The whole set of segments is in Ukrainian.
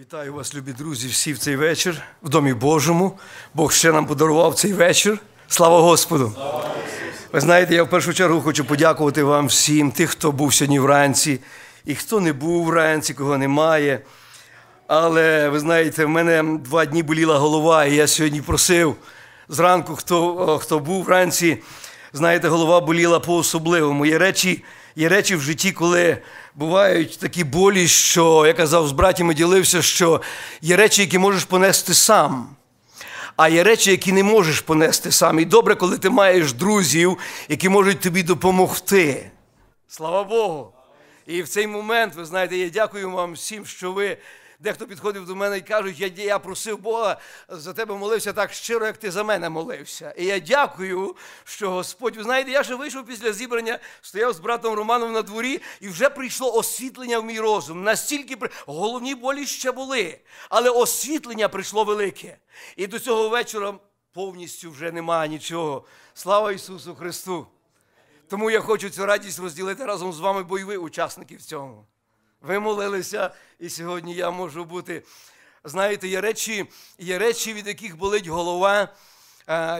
Вітаю вас, любі друзі, всі в цей вечір в Домі Божому. Бог ще нам подарував цей вечір. Слава Господу! Ви знаєте, я в першу чергу хочу подякувати вам всім, тих, хто був сьогодні вранці, і хто не був вранці, кого немає. Але ви знаєте, в мене два дні боліла голова, і я сьогодні просив зранку, хто хто був вранці. Знаєте, голова боліла по особливому. Є речі, є речі в житті, коли бувають такі болі, що я казав з братями ділився, що є речі, які можеш понести сам. А є речі, які не можеш понести сам. І добре, коли ти маєш друзів, які можуть тобі допомогти. Слава Богу! І в цей момент, ви знаєте, я дякую вам всім, що ви Дехто підходив до мене і кажуть, я я просив Бога за тебе молився так щиро, як ти за мене молився. І я дякую, що Господь, ви знаєте, я ще вийшов після зібрання, стояв з братом Романом на дворі, і вже прийшло освітлення в мій розум. Настільки головні болі ще були, але освітлення прийшло велике. І до цього вечора повністю вже немає нічого. Слава Ісусу Христу! Тому я хочу цю радість розділити разом з вами, бо і ви учасники в цьому. Ви молилися, і сьогодні я можу бути. Знаєте, є речі, є речі, від яких болить голова.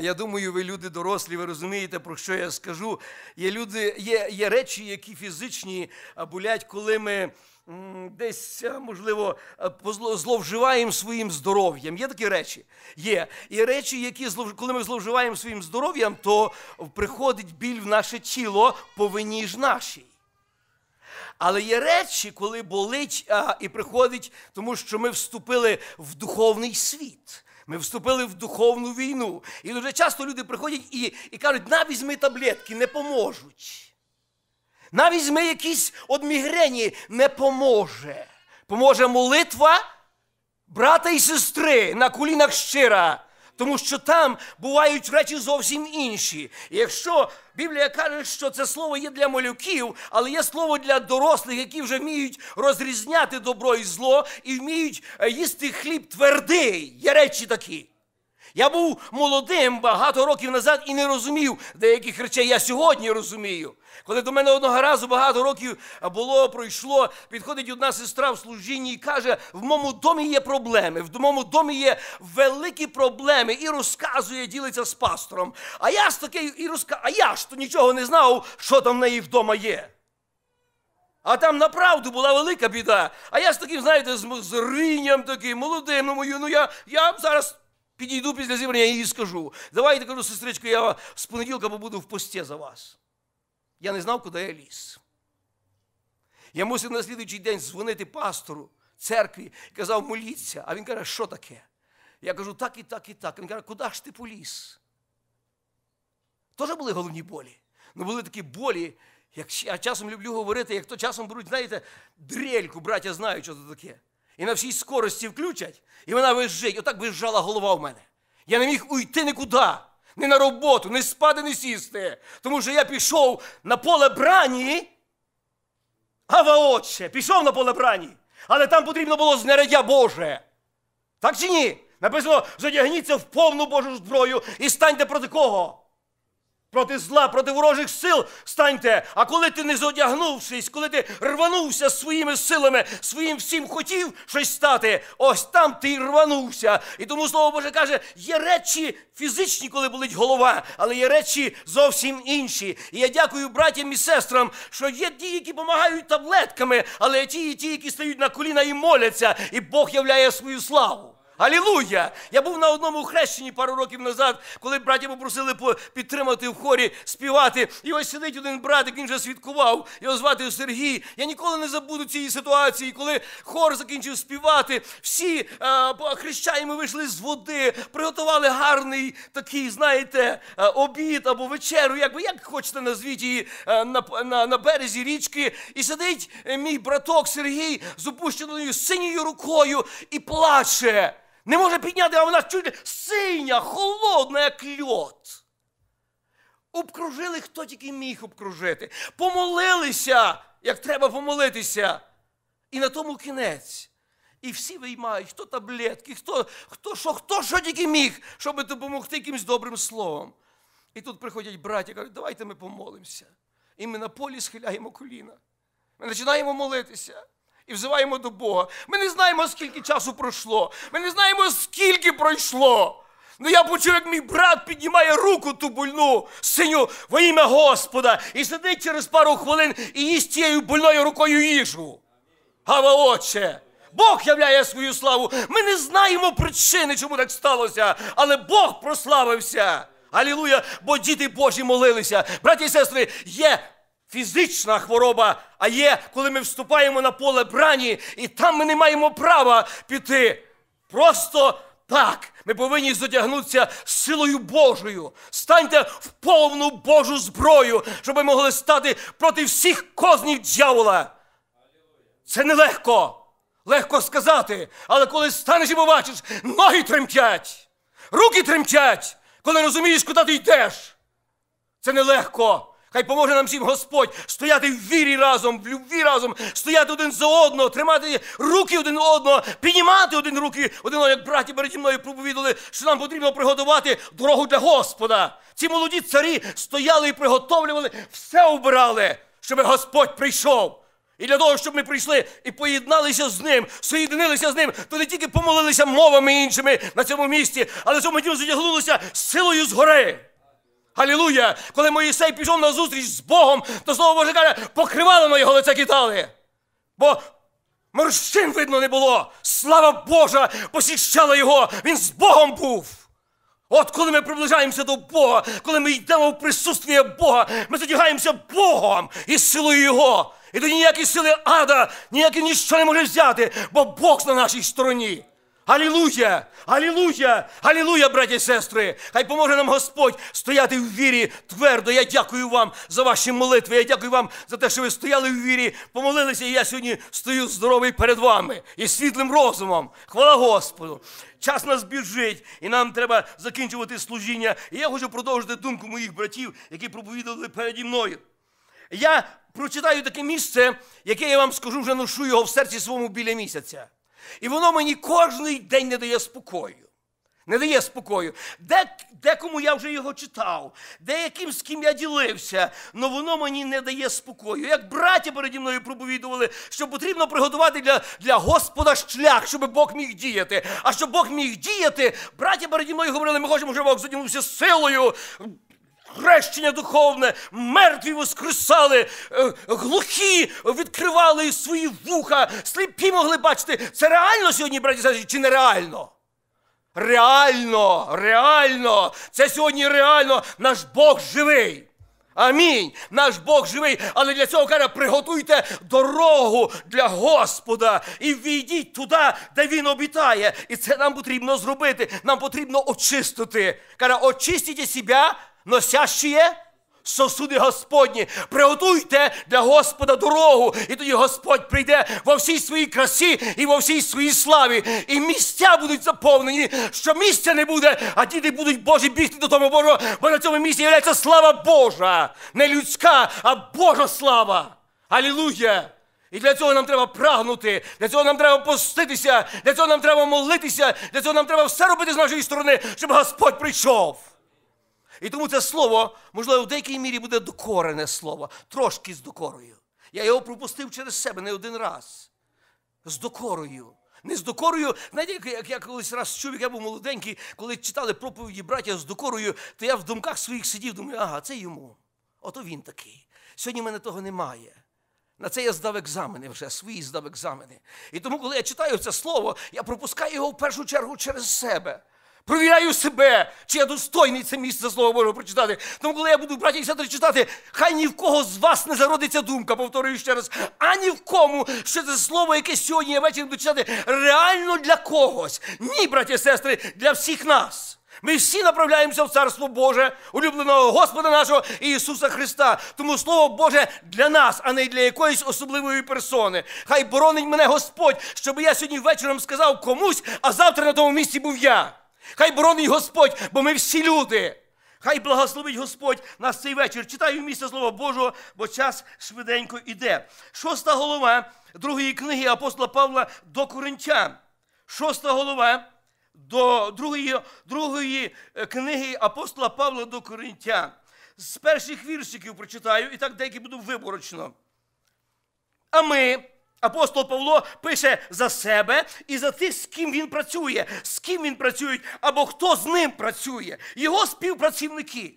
Я думаю, ви люди дорослі, ви розумієте, про що я скажу. Є люди, є, є речі, які фізичні болять, коли ми десь, можливо, зловживаємо своїм здоров'ям. Є такі речі? Є. і речі, які коли ми зловживаємо своїм здоров'ям, то приходить біль в наше тіло по вині ж нашій. Але є речі, коли болить а, і приходить, тому що ми вступили в духовний світ. Ми вступили в духовну війну. І дуже часто люди приходять і і кажуть, на візьми таблетки, не поможуть. На візьми якісь от мігрені, не поможе. Поможе молитва брата і сестри на колінах щира тому що там бувають речі зовсім інші. якщо Біблія каже, що це слово є для малюків, але є слово для дорослих, які вже вміють розрізняти добро і зло і вміють е, їсти хліб твердий. Є речі такі. Я був молодим багато років назад і не розумів деяких речей. Я сьогодні розумію. Коли до мене одного разу багато років було, пройшло, підходить одна сестра в служінні і каже: в моєму домі є проблеми, в моєму домі є великі проблеми і розказує, ділиться з пастором. А я ж такий і розказую, а я ж то нічого не знав, що там в неї вдома є. А там направду була велика біда. А я з таким, знаєте, з, з ринням таким молодим, ну мою, ну я, я зараз Підійду після зібрання і їй скажу. Давайте кажу, сестричко, я з понеділка побуду в пості за вас. Я не знав, куди я ліз. Я мусив на слідуючий день дзвонити пастору церкві і казав, моліться. А він каже, що таке? Я кажу, так і так, і так. Він каже, куди ж ти поліз? Тоже були головні болі. Ну були такі болі, як я часом люблю говорити, як то часом беруть, знаєте, дрельку, браття знають, що це таке і на всій скорості включать, і вона визжить. Отак визжала голова в мене. Я не міг уйти нікуди, ні на роботу, ні спати, ні сісти. Тому що я пішов на поле брані. Ава отче, пішов на поле брані. Але там потрібно було знаряддя Боже. Так чи ні? Написано, задягніться в повну Божу зброю і станьте проти кого? Проти зла, проти ворожих сил станьте. А коли ти не зодягнувшись, коли ти рванувся своїми силами, своїм всім хотів щось стати, ось там ти й рванувся. І тому слово Боже каже: є речі фізичні, коли болить голова, але є речі зовсім інші. І я дякую братям і сестрам, що є ті, які допомагають таблетками, але ті, ті, які стають на коліна і моляться, і Бог являє свою славу. Алілуя! Я був на одному хрещенні пару років назад, коли браття попросили підтримати в хорі, співати. І ось сидить один братик, він вже свідкував. Його звати Сергій. Я ніколи не забуду цієї ситуації, коли хор закінчив співати. Всі е, хрещаємо вийшли з води, приготували гарний такий, знаєте, е, обід або як ви як хочете назвіть її е, на, на, на березі річки. І сидить мій браток Сергій з опущеною синьою рукою і плаче. Не може підняти, а вона чуть синя, холодна, як льот. Обкружили, хто тільки міг обкружити. Помолилися, як треба помолитися. І на тому кінець. І всі виймають, хто таблетки, хто хто що хто що тільки міг, щоб допомогти якимсь добрим словом. І тут приходять браті, кажуть, давайте ми помолимося. І ми на полі схиляємо коліна. Ми починаємо молитися і взиваємо до Бога. Ми не знаємо, скільки часу пройшло. Ми не знаємо, скільки пройшло. Ну я почув, як мій брат піднімає руку ту больну, синю, во ім'я Господа, і сидить через пару хвилин і їсть тією больною рукою їжу. Гава Отче! Бог являє свою славу. Ми не знаємо причини, чому так сталося, але Бог прославився. Алілуя! Бо діти Божі молилися. Браті і сестри, є фізична хвороба, а є, коли ми вступаємо на поле брані, і там ми не маємо права піти. Просто так. Ми повинні задягнутися силою Божою. Станьте в повну Божу зброю, щоб ми могли стати проти всіх кознів дьявола. Це нелегко. Легко сказати, але коли станеш і побачиш, ноги тремтять, руки тремтять, коли розумієш, куди ти йдеш. Це нелегко. Хай поможе нам всім Господь стояти в вірі разом, в любві разом, стояти один за одного, тримати руки один одного, піднімати один руки одного, як браті переді мною проповідали, що нам потрібно приготувати дорогу для Господа. Ці молоді царі стояли і приготовлювали, все обирали, щоб Господь прийшов. І для того, щоб ми прийшли і поєдналися з ним, соєдинилися з ним, то не тільки помолилися мовами іншими на цьому місці, але цьому дню задягнулися силою згори. Алілуя! Коли Моїсей пішов на зустріч з Богом, то слово Боже каже, покривало на його лице кітали, Бо морщин видно не було. Слава Божа посіщала його. Він з Богом був. От коли ми приближаємося до Бога, коли ми йдемо в присутствие Бога, ми задягаємося Богом і силою Його. І тоді ніякі сили ада, ніякі ніщо не може взяти, бо Бог на нашій стороні. Аллилуйя! Аллилуйя! Аллилуйя, браті і сестри! Хай поможе нам Господь стояти в вірі твердо. Я дякую вам за ваші молитви. Я дякую вам за те, що ви стояли в вірі, помолилися, і я сьогодні стою здоровий перед вами і світлим розумом. Хвала Господу! Час нас біжить, і нам треба закінчувати служіння. І я хочу продовжити думку моїх братів, які проповідували переді мною. Я прочитаю таке місце, яке я вам скажу, вже ношу його в серці своєму біля місяця. І воно мені кожний день не дає спокою. Не дає спокою. Декому я вже його читав, деяким з ким я ділився, але воно мені не дає спокою. Як браті переді мною проповідували, що потрібно приготувати для для Господа шлях, щоб Бог міг діяти. А щоб Бог міг діяти, браті переді мною говорили, ми хочемо, щоб Бог з силою хрещення духовне, мертві воскресали, е, глухі відкривали свої вуха, сліпі могли бачити. Це реально сьогодні, браті сестри, чи нереально? Реально, реально, це сьогодні реально наш Бог живий. Амінь. Наш Бог живий. Але для цього каже, приготуйте дорогу для Господа і війдіть туди, де Він обітає. І це нам потрібно зробити. Нам потрібно очистити. Каже, очистіть себе носящіє сосуди Господні. Приготуйте для Господа дорогу, і тоді Господь прийде во всій своїй красі і во всій своїй славі. І місця будуть заповнені, що місця не буде, а діти будуть Божі бігти до того Божого, бо на цьому місці являється слава Божа. Не людська, а Божа слава. Алілуя! І для цього нам треба прагнути, для цього нам треба поститися, для цього нам треба молитися, для цього нам треба все робити з нашої сторони, щоб Господь прийшов. І тому це слово, можливо, в деякій мірі буде докорене слово, трошки з докорою. Я його пропустив через себе не один раз. З докорою. Не з докорою, знаєте, як, як я колись раз чув, як я був молоденький, коли читали проповіді браття з докорою, то я в думках своїх сидів, думаю, ага, це йому. Ото він такий. Сьогодні в мене того немає. На це я здав екзамени вже, свої здав екзамени. І тому, коли я читаю це слово, я пропускаю його в першу чергу через себе. Провіряю себе, чи я достойний це місце Слова Божого прочитати. Тому, коли я буду браті і сестри читати, хай ні в кого з вас не зародиться думка, повторюю ще раз, а ні в кому, що це слово, яке сьогодні я вечір буду читати, реально для когось. Ні, браті і сестри, для всіх нас. Ми всі направляємося в Царство Боже, улюбленого Господа нашого Ісуса Христа. Тому Слово Боже для нас, а не для якоїсь особливої персони. Хай боронить мене Господь, щоб я сьогодні вечором сказав комусь, а завтра на тому місці був я. Хай боронить Господь, бо ми всі люди. Хай благословить Господь нас цей вечір. Читаю місце Слова Божого, бо час швиденько йде. Шоста голова другої книги апостола Павла до Коринтян. Шоста голова до другої другої е, книги апостола Павла до Коринтян. З перших віршиків прочитаю, і так деякі буду виборочно. А ми. Апостол Павло пише за себе і за тих, з ким він працює, з ким він працює, або хто з ним працює, його співпрацівники.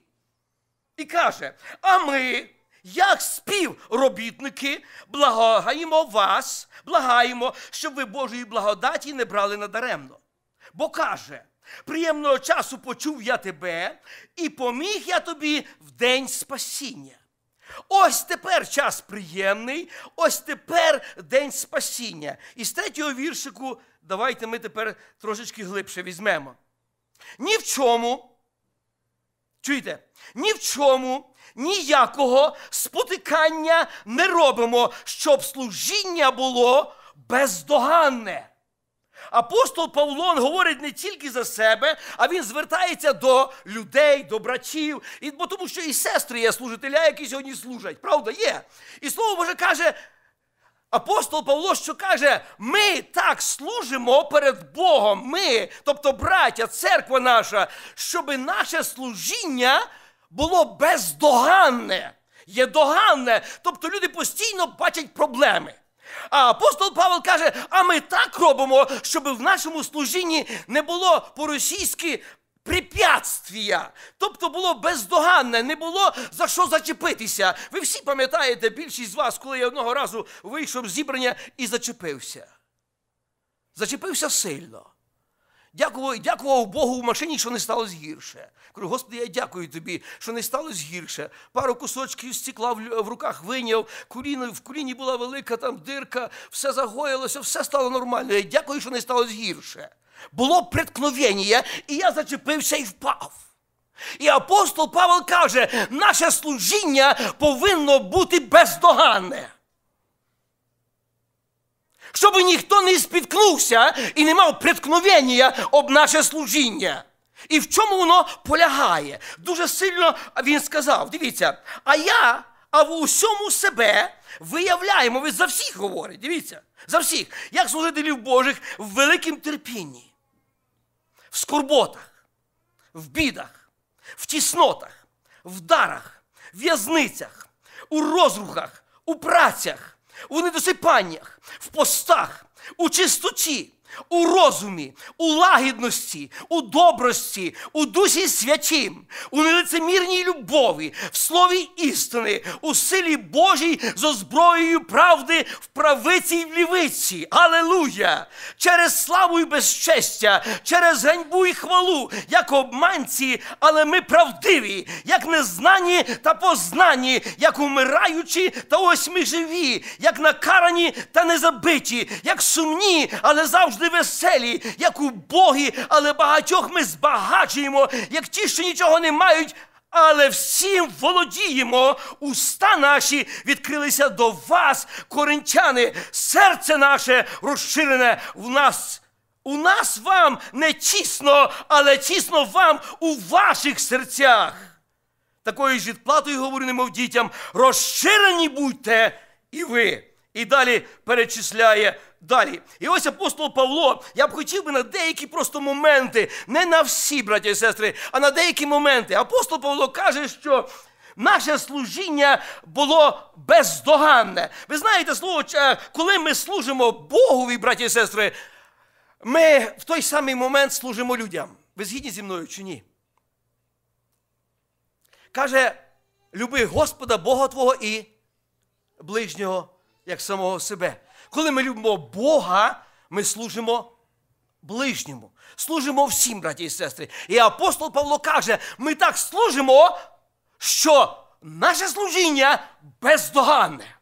І каже: А ми, як співробітники, благаємо вас, благаємо, щоб ви Божої благодаті не брали надаремно. Бо каже, приємного часу почув я тебе і поміг я тобі в день спасіння. Ось тепер час приємний, ось тепер день спасіння. І з третього віршику давайте ми тепер трошечки глибше візьмемо. Ні в чому. Чуєте, ні в чому ніякого спотикання не робимо, щоб служіння було бездоганне. Апостол Павлон говорить не тільки за себе, а він звертається до людей, до братів, і, бо тому що і сестри є служителя, які сьогодні служать. Правда є. І слово Боже каже, апостол Павло, що каже, ми так служимо перед Богом, ми, тобто браття, церква наша, щоб наше служіння було бездоганне, є доганне. Тобто люди постійно бачать проблеми. А апостол Павел каже, а ми так робимо, щоб в нашому служінні не було по-російськи препятствія. Тобто було бездоганне, не було за що зачепитися. Ви всі пам'ятаєте, більшість з вас, коли я одного разу вийшов з зібрання і зачепився. Зачепився сильно. Дякую, дякував Богу в машині, що не сталося гірше. Кажу, Господи, я дякую тобі, що не сталося гірше. Пару кусочків стекла в руках виняв, коліно, в коліні була велика там дирка, все загоїлося, все стало нормально. Я дякую, що не сталося гірше. Було приткновення, і я зачепився і впав. І апостол Павел каже, наше служіння повинно бути бездоганне щоб ніхто не спіткнувся і не мав приткновення об наше служіння. І в чому воно полягає? Дуже сильно він сказав: дивіться, а я, а в усьому себе виявляємо, ви за всіх говорить, дивіться, за всіх, як служителів Божих в великім терпінні, в скорботах, в бідах, в тіснотах, в дарах, в в'язницях, у розрухах, у працях, у недосипаннях. postah, учистоти, у розумі, у лагідності, у добрості, у душі святім, у нелицемірній любові, в слові істини, у силі Божій з зброєю правди в правиці й в лівиці. Алелуя! Через славу і безчестя, через ганьбу і хвалу, як обманці, але ми правдиві, як незнані та познані, як умираючі, та ось ми живі, як накарані та незабиті, як сумні, але завжди невеселі, як у убогі, але багатьох ми збагачуємо, як ті, що нічого не мають, але всім володіємо. Уста наші відкрилися до вас, коринтяни, серце наше розширене в нас. У нас вам не тісно, але тісно вам у ваших серцях. Такою ж відплатою говорю, немов дітям, розширені будьте і ви. І далі перечисляє Далі, і ось апостол Павло, я б хотів би на деякі просто моменти, не на всі, браті і сестри, а на деякі моменти. Апостол Павло каже, що наше служіння було бездоганне. Ви знаєте, слово, е, коли ми служимо Богові, браті і сестри, ми в той самий момент служимо людям. Ви згідні зі мною чи ні? Каже, люби Господа Бога Твого і ближнього як самого себе. Коли ми любимо Бога, ми служимо ближньому. Служимо всім, браті і сестри. І апостол Павло каже: ми так служимо, що наше служіння бездоганне.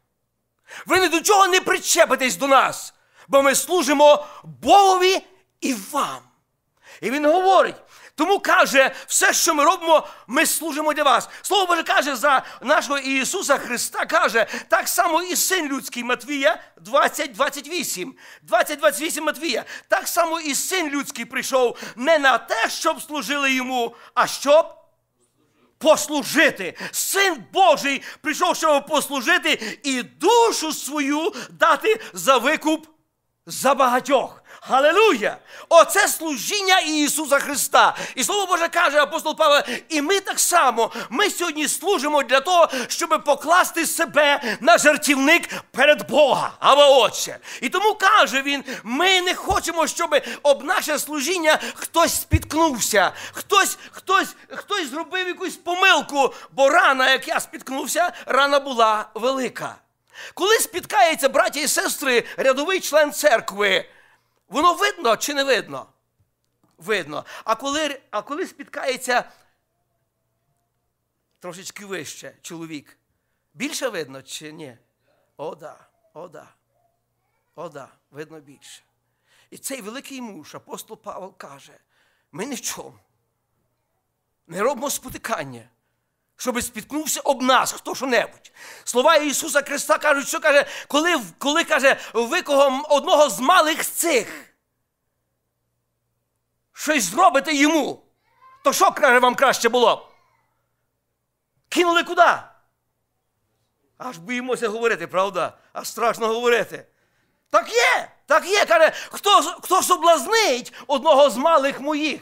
Ви ні до чого не причепитесь до нас, бо ми служимо Богові і вам. І він говорить, тому каже, все, що ми робимо, ми служимо для вас. Слово Боже каже за нашого Ісуса Христа, каже, так само і син людський Матвія 20-28. 20-28 Матвія. Так само і син людський прийшов не на те, щоб служили йому, а щоб. Послужити. Син Божий прийшов, щоб послужити і душу свою дати за викуп за багатьох. Галилуя! Оце служіння Ісуса Христа. І Слово Боже каже апостол Павло, і ми так само ми сьогодні служимо для того, щоб покласти себе на жертівник перед Бога, ава Отче. І тому каже він: ми не хочемо, щоб об наше служіння хтось спіткнувся, хтось, хтось, хтось зробив якусь помилку, бо рана, як я спіткнувся, рана була велика. Коли спіткається браття і сестри, рядовий член церкви. Воно видно чи не видно? Видно. А коли а коли спіткається трошечки вище чоловік, більше видно чи ні? О, да, о, да. О, да, видно більше. І цей великий муж, апостол Павел, каже: ми ні Не робимо спотикання щоб спіткнувся об нас хто що небудь. Слова Ісуса Христа кажуть, що каже, коли коли каже, ви кого одного з малих цих. Щось зробите йому. То що каже, вам краще було? б? Кинули куди? Аж боїмося говорити, правда? Аж страшно говорити. Так є, так є. Каже, хто хто соблазнить одного з малих моїх?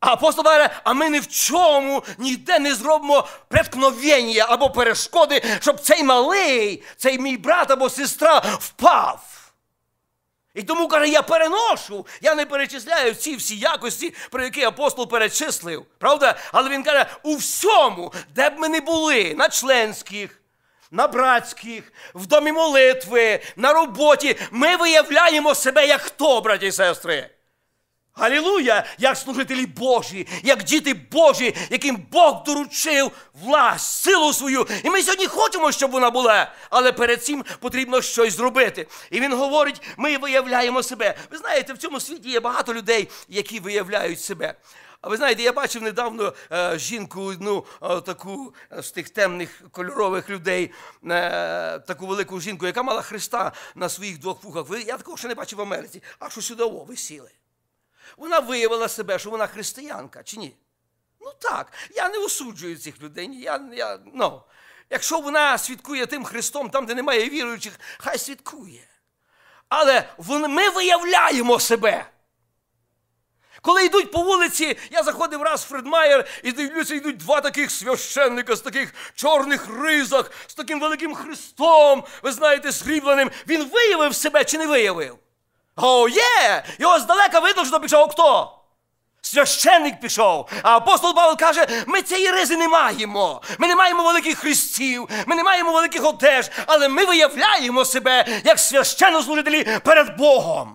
А апостол каже, а ми ні в чому ніде не зробимо преткновення або перешкоди, щоб цей малий, цей мій брат або сестра впав. І тому каже, я переношу, я не перечисляю ці всі якості, про які апостол перечислив. Правда? Але він каже, у всьому, де б ми не були, на членських, на братських, в домі молитви, на роботі, ми виявляємо себе як хто, браті і сестри. Галілуя! Як служителі Божі, як діти Божі, яким Бог доручив власть, силу свою. І ми сьогодні хочемо, щоб вона була, але перед цим потрібно щось зробити. І він говорить: ми виявляємо себе. Ви знаєте, в цьому світі є багато людей, які виявляють себе. А ви знаєте, я бачив недавно е, жінку, одну е, таку е, з тих темних кольорових людей, е, таку велику жінку, яка мала Христа на своїх двох вухах. Я такого ще не бачив в Америці. А що сюди о, ви сіли? Вона виявила себе, що вона християнка, чи ні? Ну так, я не осуджую цих людей. Я, я, no. Ну, якщо вона свідкує тим Христом, там, де немає віруючих, хай свідкує. Але ми виявляємо себе. Коли йдуть по вулиці, я заходив раз в Фредмайер і дивлюся, йдуть два таких священника з таких чорних ризах, з таким великим Христом, ви знаєте, срібленим. Він виявив себе чи не виявив? О, є! Його здалека видно, що пішов хто? Священник пішов, а апостол Павел каже, ми цієї ризи не маємо. Ми не маємо великих хрестів, ми не маємо великих одеж, але ми виявляємо себе як священнослужителі перед Богом.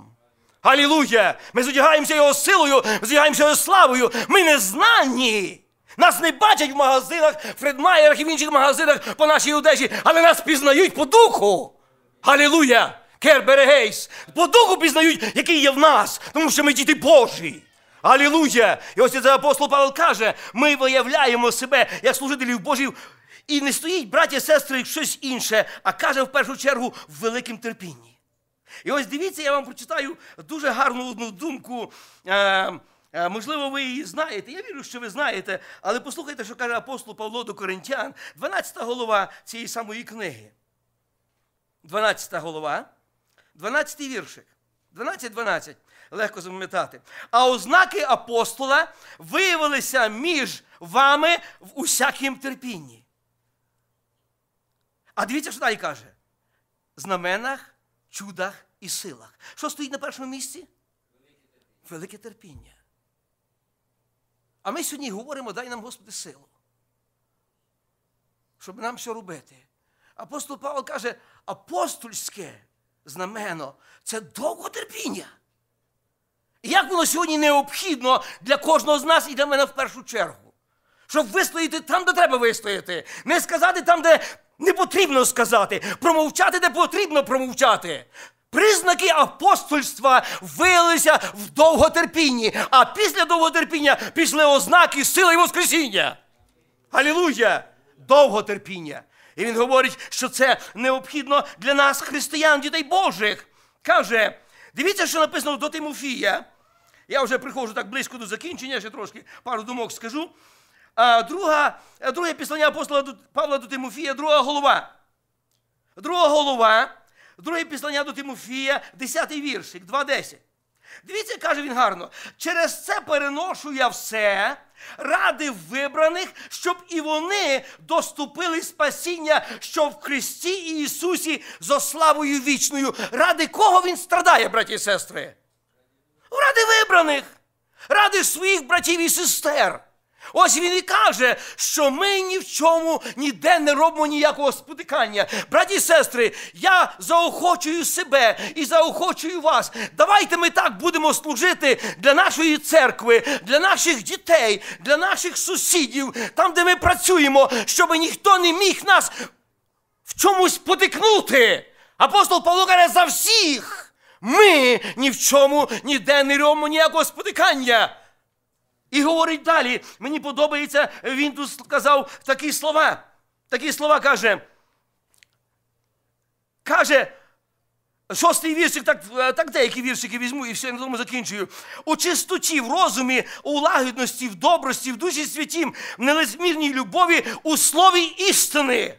Алілуя! Ми зодягаємося його силою, ми зодягаємося його славою. Ми не знані. Нас не бачать в магазинах, в фредмайерах і в інших магазинах по нашій одежі, але нас пізнають по духу. Алілуя! Кер по духу пізнають, який є в нас, тому що ми діти Божі. Алілуя! І ось це апостол Павел каже: ми виявляємо себе як служителів Божів. І не стоїть, браті, сестри, щось інше, а каже в першу чергу в великим терпінні. І ось дивіться, я вам прочитаю дуже гарну одну думку. Е, е, можливо, ви її знаєте. Я вірю, що ви знаєте, але послухайте, що каже апостол Павло до Коринтян, 12 голова цієї самої книги. 12 голова. 12-й віршик. 12, 12, легко запам'ятати. А ознаки апостола виявилися між вами в усякім терпінні. А дивіться, що далі каже: знаменах, чудах і силах. Що стоїть на першому місці? Велике терпіння. А ми сьогодні говоримо, дай нам, Господи, силу. Щоб нам що робити. Апостол Павло каже, апостольське знамено це довготерпіння. І як воно сьогодні необхідно для кожного з нас і для мене в першу чергу, щоб вистояти там, де треба вистояти, не сказати там, де не потрібно сказати, промовчати, де потрібно промовчати. Признаки апостольства виявилися в довготерпінні, а після довготерпіння пішли ознаки сили і Воскресіння. Алілуя! Довготерпіння. І він говорить, що це необхідно для нас, християн, дітей Божих. Каже, дивіться, що написано до Тимофія. Я вже приходжу так близько до закінчення, ще трошки пару думок скажу. А друга, Друге післання апостола Павла до Тимофія, друга голова. Друга голова, друге післання до Тимофія, 10 віршик, 2.10. Дивіться, каже він гарно. Через це переношу я все ради вибраних, щоб і вони доступили спасіння, що в Христі і Ісусі зо славою вічною. Ради кого він страдає, браті і сестри? Ради вибраних, ради своїх братів і сестер. Ось він і каже, що ми ні в чому ніде не робимо ніякого спотикання. Браті і сестри, я заохочую себе і заохочую вас. Давайте ми так будемо служити для нашої церкви, для наших дітей, для наших сусідів, там, де ми працюємо, щоб ніхто не міг нас в чомусь потикнути. Апостол Павло каже за всіх. Ми ні в чому ніде не робимо ніякого спотикання. І говорить далі. Мені подобається, він тут сказав такі слова. Такі слова каже. Каже. Шостий віршик, так е, так деякі віршики візьму і все на тому закінчую. У чистоті, в розумі, у лагідності, в добрості, в душі святім, в нелезмірній любові, у слові істини.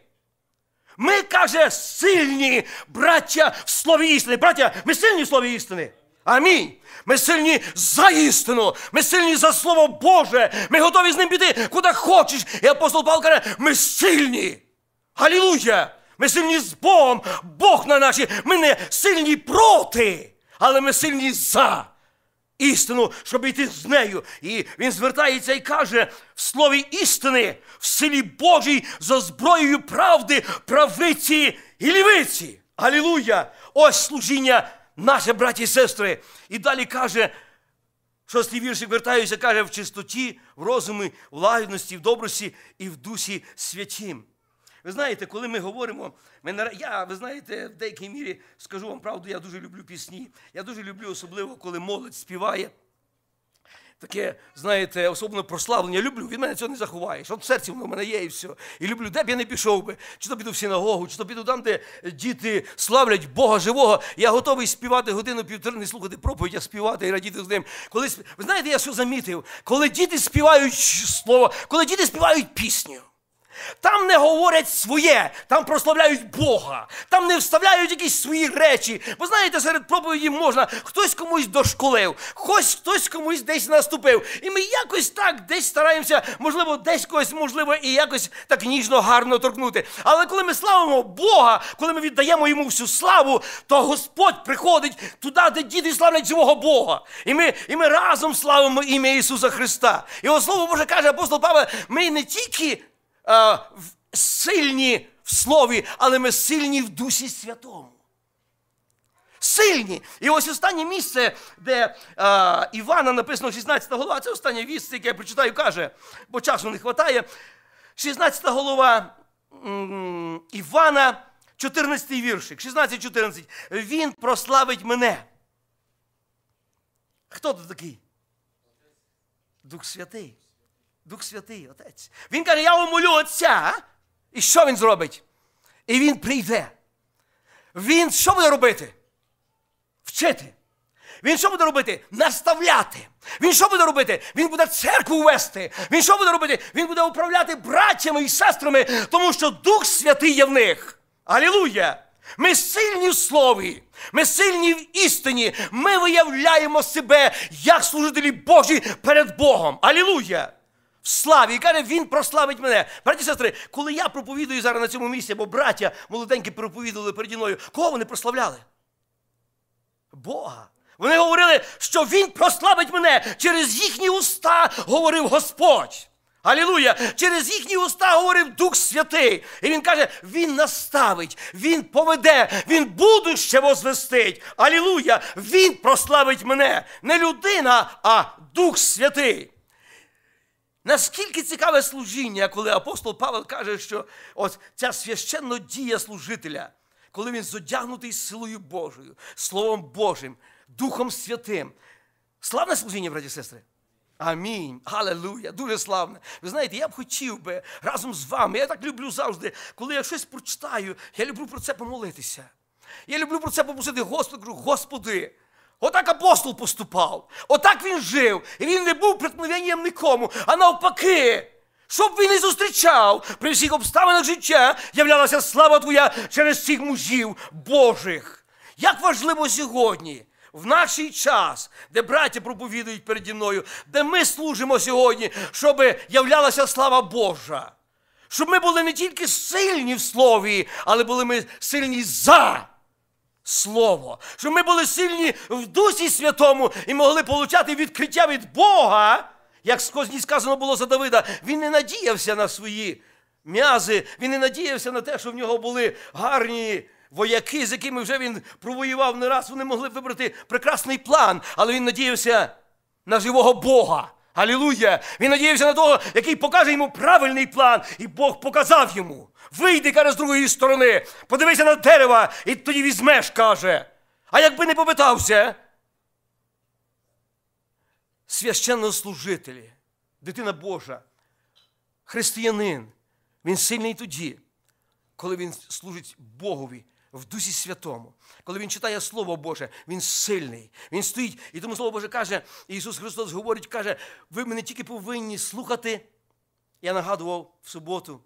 Ми, каже, сильні браття в слові істини. Браття, ми сильні в слові істини. Амінь. Ми сильні за істину, ми сильні за Слово Боже. Ми готові з ним піти, куди хочеш. І апостол Павло каже, ми сильні. Галілуя! Ми сильні з Богом, Бог на наші. Ми не сильні проти, але ми сильні за істину, щоб йти з нею. І він звертається і каже: в слові істини, в силі Божій, за зброєю правди, правиці і лівиці. Галілуя! Ось служіння наші браті і сестри. І далі каже, шостий вірші вертаюся, каже, в чистоті, в розумі, в лагідності, в добрості і в дусі святім. Ви знаєте, коли ми говоримо, ми я, ви знаєте, в деякій мірі скажу вам правду, я дуже люблю пісні. Я дуже люблю, особливо, коли молодь співає таке, знаєте, особливе прославлення. Люблю, він мене цього не заховаєш. От в серці воно в мене є і все. І люблю, де б я не пішов би, чи то піду в синагогу, чи то піду там, де діти славлять Бога живого. Я готовий співати годину півтори, не слухати проповідь, а співати і радіти з ним. Коли ви знаєте, я що замітив, коли діти співають слово, коли діти співають пісню. Там не говорять своє, там прославляють Бога, там не вставляють якісь свої речі. Бо знаєте, серед проповіді можна хтось комусь дошколив, хтось хтось комусь десь наступив. І ми якось так десь стараємося, можливо, десь когось можливо і якось так ніжно, гарно торкнути. Але коли ми славимо Бога, коли ми віддаємо йому всю славу, то Господь приходить туди, де діди славлять живого Бога. І ми і ми разом славимо ім'я Ісуса Христа. І Його Слово Боже каже апостол Павел, ми не тільки е, сильні в слові, але ми сильні в Дусі Святому. Сильні. І ось останнє місце, де е, Івана написано 16 голова, це останнє місце, яке я прочитаю, каже, бо часу не вистачає. 16 голова Івана, 14 віршик, 16-14. Він прославить мене. Хто тут такий? Дух Святий. Дух Святий, Отець. Він каже, я умолю Отця. І що він зробить? І він прийде. Він що буде робити? Вчити. Він що буде робити? Наставляти. Він що буде робити? Він буде церкву вести. Він що буде робити? Він буде управляти братями і сестрами, тому що Дух Святий є в них. Алілуя! Ми сильні в слові, ми сильні в істині. Ми виявляємо себе як служителі Божі перед Богом. Алілуя! в славі і каже, Він прославить мене. Браті і сестри, коли я проповідую зараз на цьому місці, бо браття молоденькі проповідували переді мною, кого вони прославляли? Бога. Вони говорили, що Він прославить мене. Через їхні уста говорив Господь. Алілуя! Через їхні уста говорив Дух Святий. І він каже: Він наставить, Він поведе, Він будуще возвестить. Алілуя! Він прославить мене. Не людина, а Дух Святий. Наскільки цікаве служіння, коли апостол Павел каже, що ось ця священна дія служителя, коли він зодягнутий силою Божою, Словом Божим, Духом Святим. Славне служіння, браті і сестри. Амінь. Галилуя. Дуже славне. Ви знаєте, я б хотів би разом з вами. Я так люблю завжди, коли я щось прочитаю, я люблю про це помолитися. Я люблю про це попросити, Господи, Господи. Отак апостол поступав. Отак він жив. І він не був притмовенням нікому, а навпаки. Щоб він не зустрічав при всіх обставинах життя, являлася слава Твоя через цих мужів Божих. Як важливо сьогодні, в наш час, де браття проповідують переді мною, де ми служимо сьогодні, щоб являлася слава Божа. Щоб ми були не тільки сильні в слові, але були ми сильні за. Слово, щоб ми були сильні в Дусі Святому і могли отримати відкриття від Бога, як сказано було за Давида, він не надіявся на свої м'язи, він не надіявся на те, що в нього були гарні вояки, з якими вже він провоював не раз. Вони могли вибрати прекрасний план, але він надіявся на живого Бога, Алілуя! Він надіявся на того, який покаже йому правильний план, і Бог показав йому. Вийди, каже, з другої сторони, подивися на дерева, і тоді візьмеш, каже. А якби не попитався, священнослужителі, дитина Божа, християнин, він сильний тоді, коли він служить Богові в Дусі Святому. Коли він читає Слово Боже, він сильний, він стоїть. І тому Слово Боже каже, Ісус Христос говорить, каже, ви мене тільки повинні слухати. Я нагадував в суботу,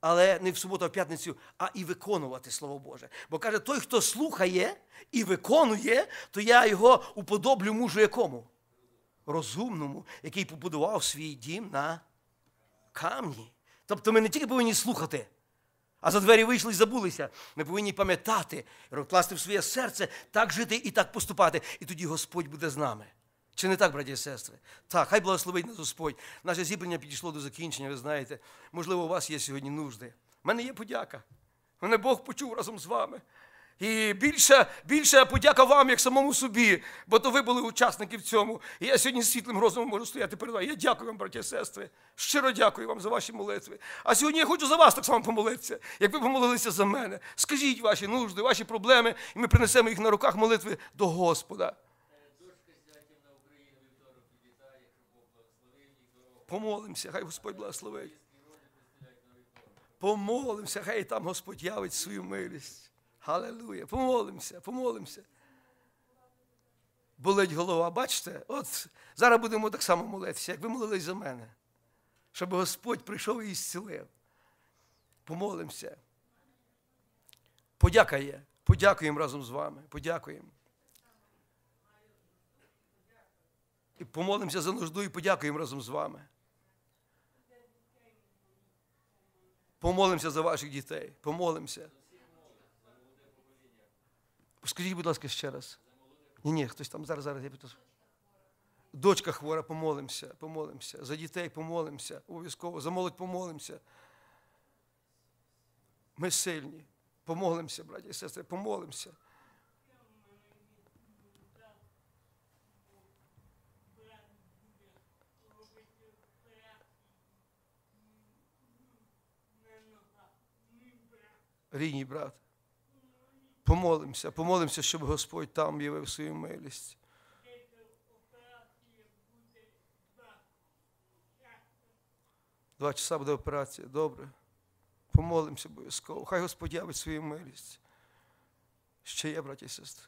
але не в суботу, а в п'ятницю, а і виконувати Слово Боже. Бо каже, той, хто слухає і виконує, то я його уподоблю мужу якому? Розумному, який побудував свій дім на камні. Тобто ми не тільки повинні слухати. А за двері вийшли і забулися. Ми повинні пам'ятати, вкласти в своє серце, так жити і так поступати. І тоді Господь буде з нами. Чи не так, браті і сестри? Так, хай благословить нас Господь. Наше зібрання підійшло до закінчення, ви знаєте. Можливо, у вас є сьогодні нужди. У мене є подяка. Мене Бог почув разом з вами. І більше, більше подяка вам, як самому собі, бо то ви були учасники в цьому. І я сьогодні світлим розумом можу стояти перед вами. Я дякую вам, браття, і сестри. Щиро дякую вам за ваші молитви. А сьогодні я хочу за вас так само помолитися, як ви помолилися за мене. Скажіть ваші нужди, ваші проблеми, і ми принесемо їх на руках молитви до Господа. Помолимося, хай Господь благословить. Помолимося, хай там Господь явить свою милість. Халилуя! Помолимося, помолимося. Болить голова, бачите? От зараз будемо так само молитися, як ви молились за мене, щоб Господь прийшов і зцілив. Помолимося. Подякає. Подякуємо разом з вами. Подякуємо. І помолимося за нужду і подякуємо разом з вами. Помолимося за ваших дітей. Помолимося. Скажіть, будь ласка, ще раз. Ні, ні, хтось там зараз зараз я питаю. Дочка хвора, помолимося, помолимося. За дітей помолимося, обов'язково, за молодь помолимося. Ми сильні. Помолимося, браті і сестри, помолимося. Рідній брат. Помолимося, помолимося, щоб Господь там явив свою милість. Два часа буде операція, добре. Помолимося обов'язково. Хай Господь явить свою милість. Ще є, браті і сестри.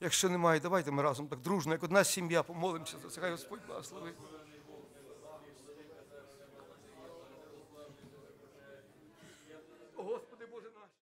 Якщо немає, давайте ми разом так дружно, як одна сім'я, помолимося за це. Хай Господь благословить.